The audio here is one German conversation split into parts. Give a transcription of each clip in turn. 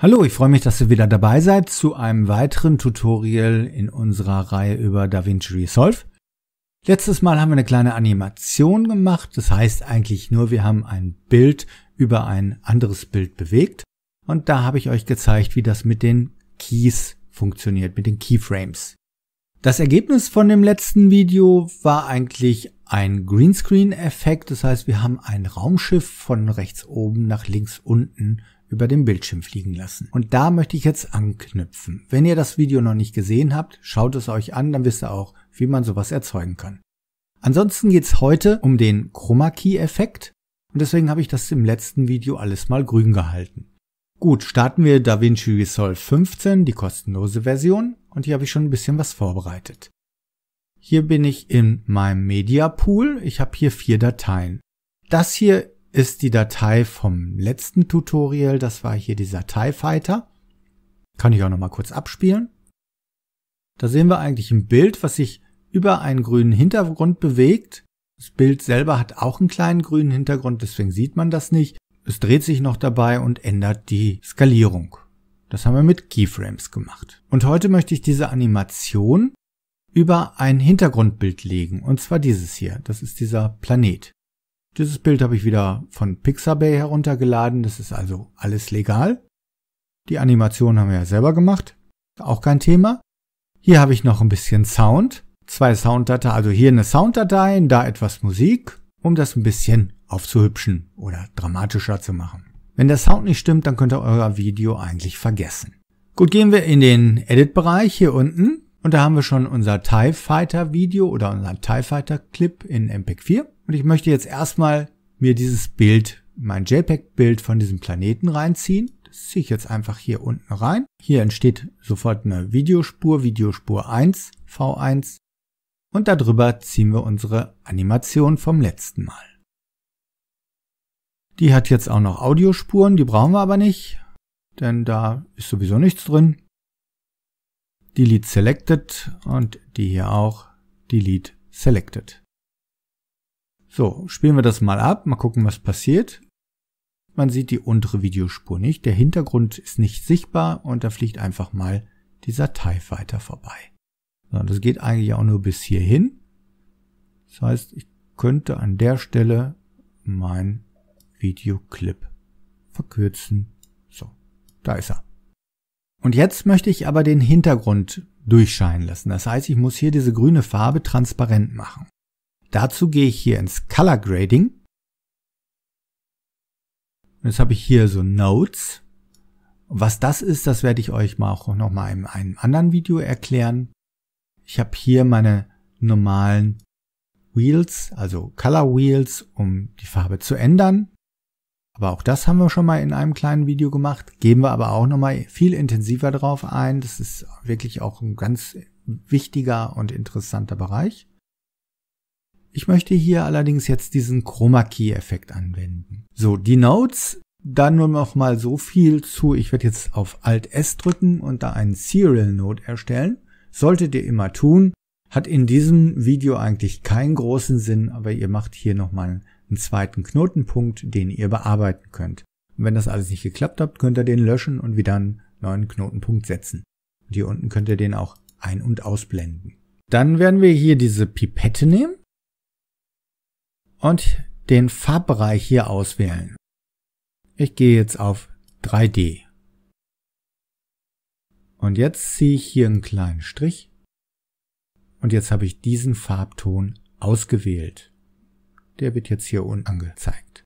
Hallo, ich freue mich, dass ihr wieder dabei seid zu einem weiteren Tutorial in unserer Reihe über DaVinci Resolve. Letztes Mal haben wir eine kleine Animation gemacht, das heißt eigentlich nur, wir haben ein Bild über ein anderes Bild bewegt und da habe ich euch gezeigt, wie das mit den Keys funktioniert, mit den Keyframes. Das Ergebnis von dem letzten Video war eigentlich ein Greenscreen-Effekt, das heißt wir haben ein Raumschiff von rechts oben nach links unten über den Bildschirm fliegen lassen. Und da möchte ich jetzt anknüpfen. Wenn ihr das Video noch nicht gesehen habt, schaut es euch an, dann wisst ihr auch, wie man sowas erzeugen kann. Ansonsten geht's heute um den Chroma Key Effekt und deswegen habe ich das im letzten Video alles mal grün gehalten. Gut, starten wir DaVinci Resolve 15, die kostenlose Version und hier habe ich schon ein bisschen was vorbereitet. Hier bin ich in meinem Media Pool, ich habe hier vier Dateien. Das hier ist die Datei vom letzten Tutorial. Das war hier dieser TIE Fighter. Kann ich auch nochmal kurz abspielen. Da sehen wir eigentlich ein Bild, was sich über einen grünen Hintergrund bewegt. Das Bild selber hat auch einen kleinen grünen Hintergrund, deswegen sieht man das nicht. Es dreht sich noch dabei und ändert die Skalierung. Das haben wir mit Keyframes gemacht. Und heute möchte ich diese Animation über ein Hintergrundbild legen. Und zwar dieses hier. Das ist dieser Planet. Dieses Bild habe ich wieder von Pixabay heruntergeladen. Das ist also alles legal. Die Animation haben wir ja selber gemacht. Auch kein Thema. Hier habe ich noch ein bisschen Sound. Zwei Sounddateien, also hier eine Sounddatei, da etwas Musik, um das ein bisschen aufzuhübschen oder dramatischer zu machen. Wenn der Sound nicht stimmt, dann könnt ihr euer Video eigentlich vergessen. Gut, gehen wir in den Edit-Bereich hier unten. Und da haben wir schon unser TIE Fighter Video oder unser TIE Fighter Clip in MPEG 4. Und ich möchte jetzt erstmal mir dieses Bild, mein JPEG-Bild von diesem Planeten reinziehen. Das ziehe ich jetzt einfach hier unten rein. Hier entsteht sofort eine Videospur, Videospur 1, V1. Und darüber ziehen wir unsere Animation vom letzten Mal. Die hat jetzt auch noch Audiospuren, die brauchen wir aber nicht, denn da ist sowieso nichts drin delete selected und die hier auch delete selected. So, spielen wir das mal ab, mal gucken, was passiert. Man sieht die untere Videospur nicht, der Hintergrund ist nicht sichtbar und da fliegt einfach mal dieser TIE weiter vorbei. So, das geht eigentlich auch nur bis hierhin. Das heißt, ich könnte an der Stelle mein Videoclip verkürzen. So, da ist er. Und jetzt möchte ich aber den Hintergrund durchscheinen lassen. Das heißt, ich muss hier diese grüne Farbe transparent machen. Dazu gehe ich hier ins Color Grading. Und jetzt habe ich hier so Notes. Was das ist, das werde ich euch mal auch nochmal in einem anderen Video erklären. Ich habe hier meine normalen Wheels, also Color Wheels, um die Farbe zu ändern. Aber auch das haben wir schon mal in einem kleinen Video gemacht, Geben wir aber auch nochmal viel intensiver drauf ein. Das ist wirklich auch ein ganz wichtiger und interessanter Bereich. Ich möchte hier allerdings jetzt diesen Chroma Key Effekt anwenden. So, die Notes, da nur noch mal so viel zu. Ich werde jetzt auf Alt S drücken und da einen Serial Note erstellen. Solltet ihr immer tun. Hat in diesem Video eigentlich keinen großen Sinn, aber ihr macht hier nochmal einen zweiten Knotenpunkt, den ihr bearbeiten könnt. Und wenn das alles nicht geklappt habt, könnt ihr den löschen und wieder einen neuen Knotenpunkt setzen. Und hier unten könnt ihr den auch ein- und ausblenden. Dann werden wir hier diese Pipette nehmen und den Farbbereich hier auswählen. Ich gehe jetzt auf 3D. Und jetzt ziehe ich hier einen kleinen Strich und jetzt habe ich diesen Farbton ausgewählt. Der wird jetzt hier unten angezeigt.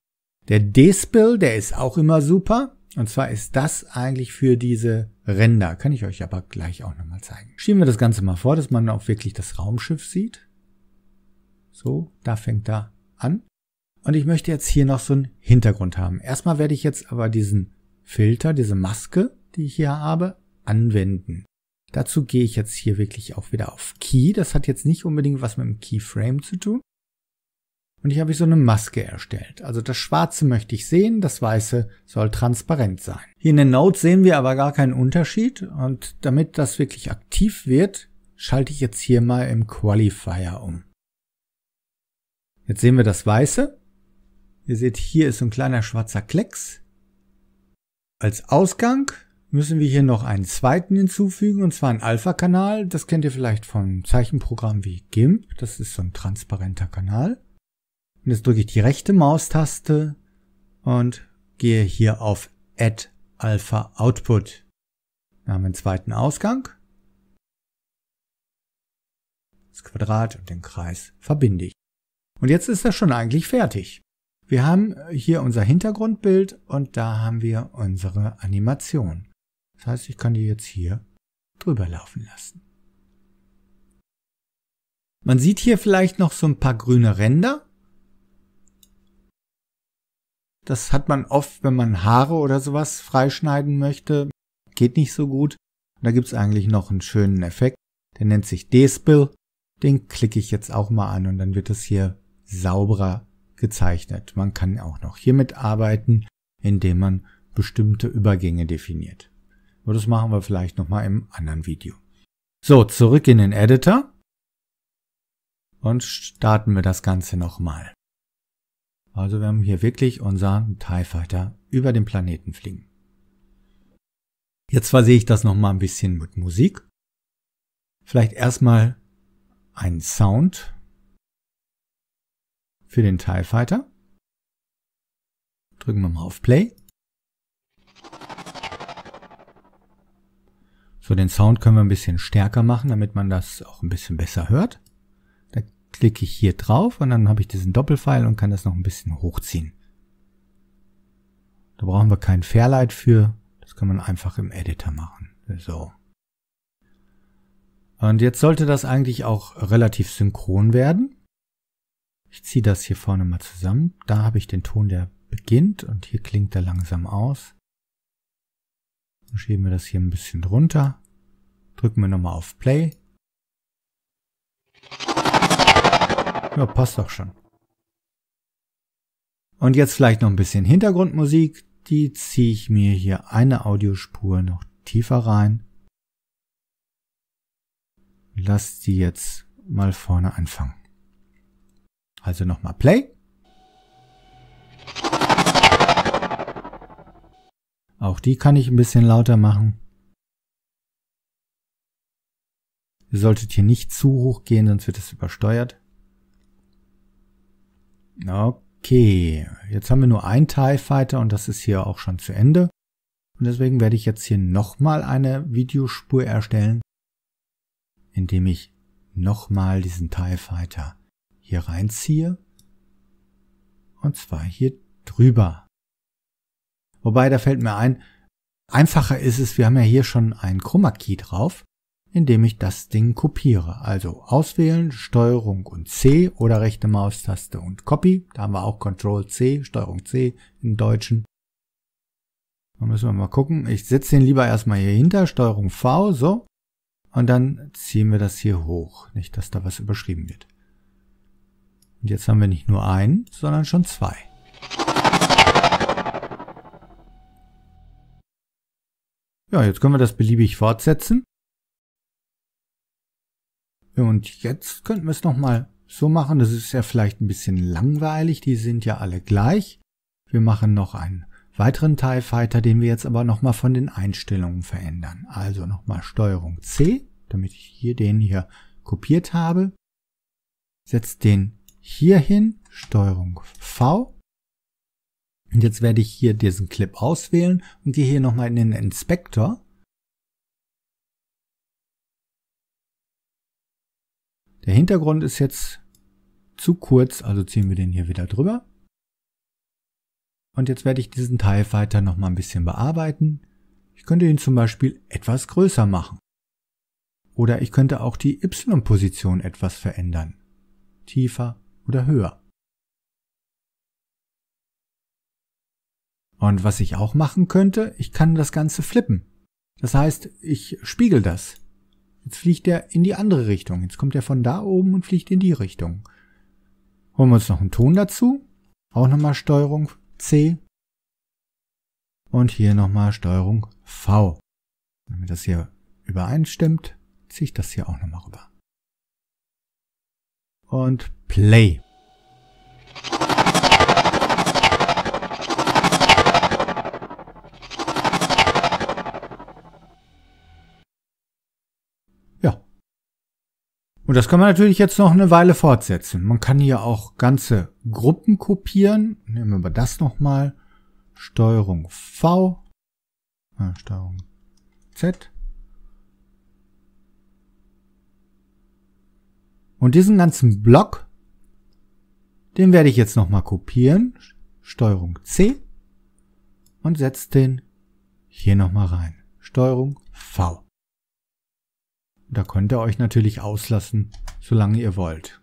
Der Despill, der ist auch immer super. Und zwar ist das eigentlich für diese Ränder. Kann ich euch aber gleich auch nochmal zeigen. Schieben wir das Ganze mal vor, dass man auch wirklich das Raumschiff sieht. So, da fängt er an. Und ich möchte jetzt hier noch so einen Hintergrund haben. Erstmal werde ich jetzt aber diesen Filter, diese Maske, die ich hier habe, anwenden. Dazu gehe ich jetzt hier wirklich auch wieder auf Key. Das hat jetzt nicht unbedingt was mit dem Keyframe zu tun, und hier habe ich so eine Maske erstellt. Also das Schwarze möchte ich sehen, das Weiße soll transparent sein. Hier in den Nodes sehen wir aber gar keinen Unterschied und damit das wirklich aktiv wird, schalte ich jetzt hier mal im Qualifier um. Jetzt sehen wir das Weiße. Ihr seht, hier ist so ein kleiner schwarzer Klecks. Als Ausgang müssen wir hier noch einen zweiten hinzufügen, und zwar einen Alpha-Kanal. Das kennt ihr vielleicht von Zeichenprogrammen wie GIMP. Das ist so ein transparenter Kanal. Und jetzt drücke ich die rechte Maustaste und gehe hier auf Add Alpha Output. Wir haben einen zweiten Ausgang. Das Quadrat und den Kreis verbinde ich. Und jetzt ist das schon eigentlich fertig. Wir haben hier unser Hintergrundbild und da haben wir unsere Animation. Das heißt, ich kann die jetzt hier drüber laufen lassen. Man sieht hier vielleicht noch so ein paar grüne Ränder. Das hat man oft, wenn man Haare oder sowas freischneiden möchte. Geht nicht so gut. Und da gibt's eigentlich noch einen schönen Effekt. Der nennt sich Despill. Den klicke ich jetzt auch mal an und dann wird das hier sauberer gezeichnet. Man kann auch noch hiermit arbeiten, indem man bestimmte Übergänge definiert. Aber das machen wir vielleicht nochmal im anderen Video. So, zurück in den Editor und starten wir das Ganze nochmal. Also wir haben hier wirklich unseren TIE Fighter über den Planeten fliegen. Jetzt versehe ich das nochmal ein bisschen mit Musik. Vielleicht erstmal einen Sound für den TIE Fighter. Drücken wir mal auf Play. So, den Sound können wir ein bisschen stärker machen, damit man das auch ein bisschen besser hört klicke ich hier drauf und dann habe ich diesen Doppelpfeil und kann das noch ein bisschen hochziehen. Da brauchen wir kein Fairlight für, das kann man einfach im Editor machen. So. Und jetzt sollte das eigentlich auch relativ synchron werden. Ich ziehe das hier vorne mal zusammen. Da habe ich den Ton, der beginnt und hier klingt er langsam aus. Dann schieben wir das hier ein bisschen drunter. Drücken wir nochmal auf Play. Ja, passt doch schon. Und jetzt vielleicht noch ein bisschen Hintergrundmusik. Die ziehe ich mir hier eine Audiospur noch tiefer rein. Lass die jetzt mal vorne anfangen. Also nochmal Play. Auch die kann ich ein bisschen lauter machen. Ihr solltet hier nicht zu hoch gehen, sonst wird es übersteuert. Okay, jetzt haben wir nur einen TIE Fighter und das ist hier auch schon zu Ende. Und deswegen werde ich jetzt hier nochmal eine Videospur erstellen, indem ich nochmal diesen TIE Fighter hier reinziehe. Und zwar hier drüber. Wobei, da fällt mir ein, einfacher ist es, wir haben ja hier schon ein Chroma Key drauf indem ich das Ding kopiere. Also auswählen, Steuerung und C oder rechte Maustaste und Copy. Da haben wir auch Control C, Steuerung C im Deutschen. Da müssen wir mal gucken. Ich setze den lieber erstmal hier hinter, Steuerung V, so. Und dann ziehen wir das hier hoch. Nicht, dass da was überschrieben wird. Und jetzt haben wir nicht nur einen, sondern schon zwei. Ja, jetzt können wir das beliebig fortsetzen. Und jetzt könnten wir es nochmal so machen. Das ist ja vielleicht ein bisschen langweilig. Die sind ja alle gleich. Wir machen noch einen weiteren TIE Fighter, den wir jetzt aber nochmal von den Einstellungen verändern. Also nochmal Steuerung C, damit ich hier den hier kopiert habe. Setzt den hier hin, Steuerung V. Und jetzt werde ich hier diesen Clip auswählen und gehe hier nochmal in den Inspector Der Hintergrund ist jetzt zu kurz, also ziehen wir den hier wieder drüber. Und jetzt werde ich diesen Teil weiter nochmal ein bisschen bearbeiten. Ich könnte ihn zum Beispiel etwas größer machen. Oder ich könnte auch die Y-Position etwas verändern. Tiefer oder höher. Und was ich auch machen könnte, ich kann das Ganze flippen. Das heißt, ich spiegel das. Jetzt fliegt er in die andere Richtung. Jetzt kommt er von da oben und fliegt in die Richtung. Holen wir uns noch einen Ton dazu. Auch nochmal Steuerung C. Und hier nochmal Steuerung V. Damit das hier übereinstimmt, ziehe ich das hier auch nochmal rüber. Und Play. Und das kann man natürlich jetzt noch eine Weile fortsetzen. Man kann hier auch ganze Gruppen kopieren. Nehmen wir das nochmal. Steuerung V. Ah, Steuerung Z. Und diesen ganzen Block, den werde ich jetzt nochmal kopieren. Steuerung C. Und setze den hier nochmal rein. Steuerung V. Da könnt ihr euch natürlich auslassen, solange ihr wollt.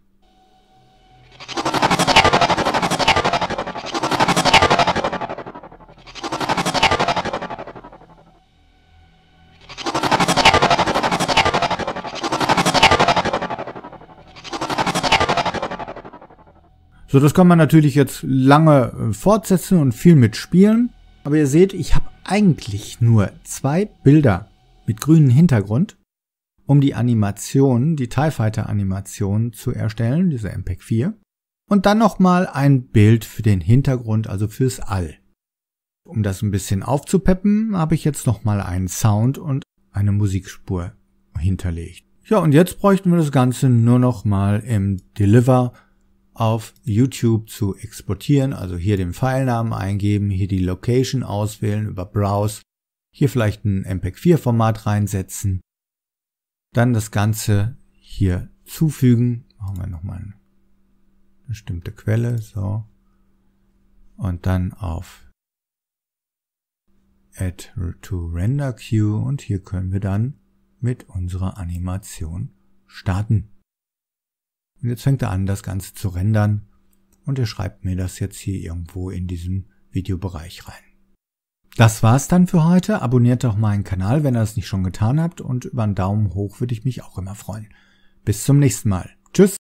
So, das kann man natürlich jetzt lange äh, fortsetzen und viel mitspielen. Aber ihr seht, ich habe eigentlich nur zwei Bilder mit grünem Hintergrund um die Animation, die TIE Fighter Animation zu erstellen, diese MPEG 4. Und dann nochmal ein Bild für den Hintergrund, also fürs All. Um das ein bisschen aufzupeppen, habe ich jetzt nochmal einen Sound und eine Musikspur hinterlegt. Ja, und jetzt bräuchten wir das Ganze nur nochmal im Deliver auf YouTube zu exportieren, also hier den Filenamen eingeben, hier die Location auswählen über Browse, hier vielleicht ein MPEG-4-Format reinsetzen dann das Ganze hier zufügen. Machen wir nochmal eine bestimmte Quelle. So. Und dann auf Add to Render Queue. Und hier können wir dann mit unserer Animation starten. Und jetzt fängt er an, das Ganze zu rendern. Und er schreibt mir das jetzt hier irgendwo in diesem Videobereich rein. Das war's dann für heute. Abonniert doch meinen Kanal, wenn ihr es nicht schon getan habt und über einen Daumen hoch würde ich mich auch immer freuen. Bis zum nächsten Mal. Tschüss.